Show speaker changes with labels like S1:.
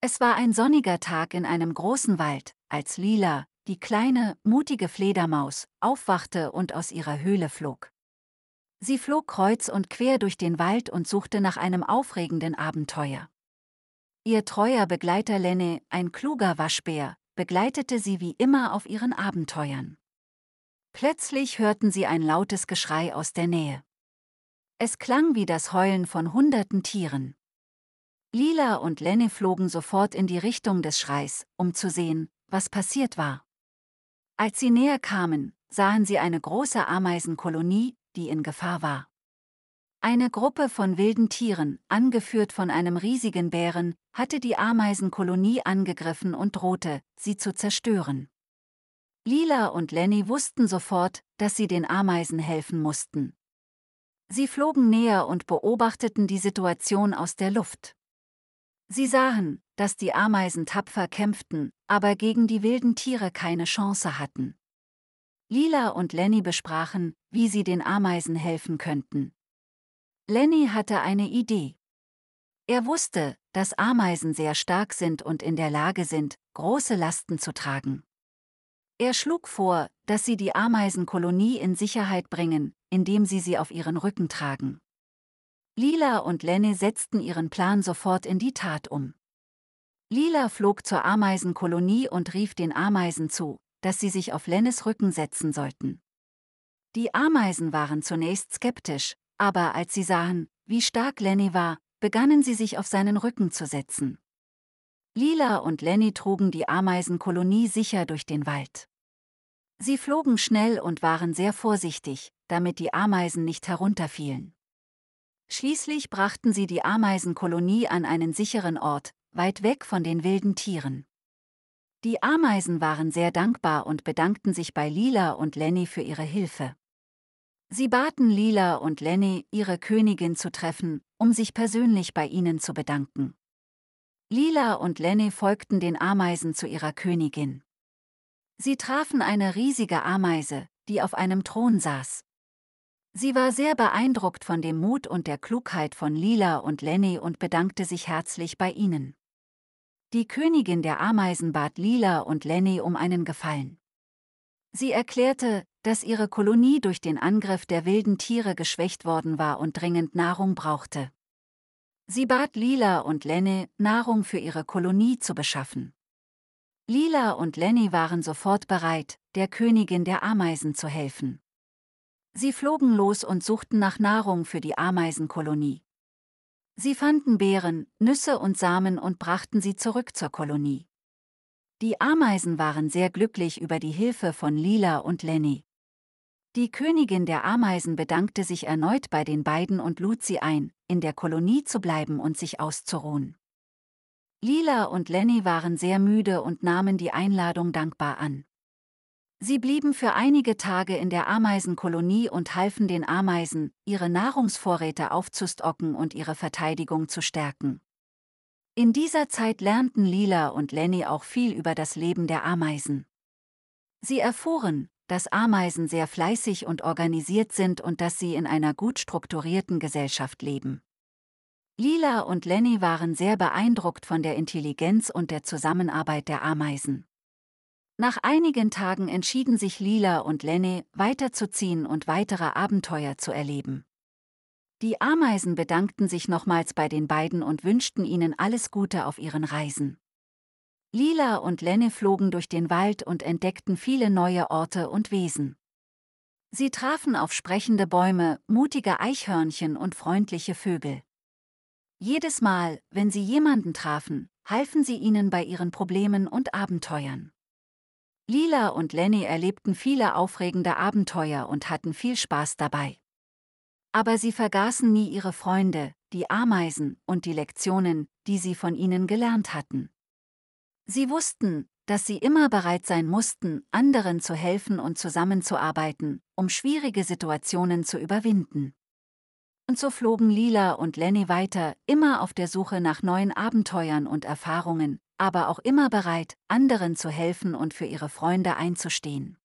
S1: Es war ein sonniger Tag in einem großen Wald, als Lila, die kleine, mutige Fledermaus, aufwachte und aus ihrer Höhle flog. Sie flog kreuz und quer durch den Wald und suchte nach einem aufregenden Abenteuer. Ihr treuer Begleiter Lenny, ein kluger Waschbär, begleitete sie wie immer auf ihren Abenteuern. Plötzlich hörten sie ein lautes Geschrei aus der Nähe. Es klang wie das Heulen von hunderten Tieren. Lila und Lenny flogen sofort in die Richtung des Schreis, um zu sehen, was passiert war. Als sie näher kamen, sahen sie eine große Ameisenkolonie, die in Gefahr war. Eine Gruppe von wilden Tieren, angeführt von einem riesigen Bären, hatte die Ameisenkolonie angegriffen und drohte, sie zu zerstören. Lila und Lenny wussten sofort, dass sie den Ameisen helfen mussten. Sie flogen näher und beobachteten die Situation aus der Luft. Sie sahen, dass die Ameisen tapfer kämpften, aber gegen die wilden Tiere keine Chance hatten. Lila und Lenny besprachen, wie sie den Ameisen helfen könnten. Lenny hatte eine Idee. Er wusste, dass Ameisen sehr stark sind und in der Lage sind, große Lasten zu tragen. Er schlug vor, dass sie die Ameisenkolonie in Sicherheit bringen, indem sie sie auf ihren Rücken tragen. Lila und Lenny setzten ihren Plan sofort in die Tat um. Lila flog zur Ameisenkolonie und rief den Ameisen zu, dass sie sich auf Lennes Rücken setzen sollten. Die Ameisen waren zunächst skeptisch, aber als sie sahen, wie stark Lenny war, begannen sie sich auf seinen Rücken zu setzen. Lila und Lenny trugen die Ameisenkolonie sicher durch den Wald. Sie flogen schnell und waren sehr vorsichtig, damit die Ameisen nicht herunterfielen. Schließlich brachten sie die Ameisenkolonie an einen sicheren Ort, weit weg von den wilden Tieren. Die Ameisen waren sehr dankbar und bedankten sich bei Lila und Lenny für ihre Hilfe. Sie baten Lila und Lenny, ihre Königin zu treffen, um sich persönlich bei ihnen zu bedanken. Lila und Lenny folgten den Ameisen zu ihrer Königin. Sie trafen eine riesige Ameise, die auf einem Thron saß. Sie war sehr beeindruckt von dem Mut und der Klugheit von Lila und Lenny und bedankte sich herzlich bei ihnen. Die Königin der Ameisen bat Lila und Lenny um einen Gefallen. Sie erklärte, dass ihre Kolonie durch den Angriff der wilden Tiere geschwächt worden war und dringend Nahrung brauchte. Sie bat Lila und Lenny, Nahrung für ihre Kolonie zu beschaffen. Lila und Lenny waren sofort bereit, der Königin der Ameisen zu helfen. Sie flogen los und suchten nach Nahrung für die Ameisenkolonie. Sie fanden Beeren, Nüsse und Samen und brachten sie zurück zur Kolonie. Die Ameisen waren sehr glücklich über die Hilfe von Lila und Lenny. Die Königin der Ameisen bedankte sich erneut bei den beiden und lud sie ein, in der Kolonie zu bleiben und sich auszuruhen. Lila und Lenny waren sehr müde und nahmen die Einladung dankbar an. Sie blieben für einige Tage in der Ameisenkolonie und halfen den Ameisen, ihre Nahrungsvorräte aufzustocken und ihre Verteidigung zu stärken. In dieser Zeit lernten Lila und Lenny auch viel über das Leben der Ameisen. Sie erfuhren, dass Ameisen sehr fleißig und organisiert sind und dass sie in einer gut strukturierten Gesellschaft leben. Lila und Lenny waren sehr beeindruckt von der Intelligenz und der Zusammenarbeit der Ameisen. Nach einigen Tagen entschieden sich Lila und Lenny, weiterzuziehen und weitere Abenteuer zu erleben. Die Ameisen bedankten sich nochmals bei den beiden und wünschten ihnen alles Gute auf ihren Reisen. Lila und Lenne flogen durch den Wald und entdeckten viele neue Orte und Wesen. Sie trafen auf sprechende Bäume, mutige Eichhörnchen und freundliche Vögel. Jedes Mal, wenn sie jemanden trafen, halfen sie ihnen bei ihren Problemen und Abenteuern. Lila und Lenny erlebten viele aufregende Abenteuer und hatten viel Spaß dabei. Aber sie vergaßen nie ihre Freunde, die Ameisen und die Lektionen, die sie von ihnen gelernt hatten. Sie wussten, dass sie immer bereit sein mussten, anderen zu helfen und zusammenzuarbeiten, um schwierige Situationen zu überwinden. Und so flogen Lila und Lenny weiter, immer auf der Suche nach neuen Abenteuern und Erfahrungen, aber auch immer bereit, anderen zu helfen und für ihre Freunde einzustehen.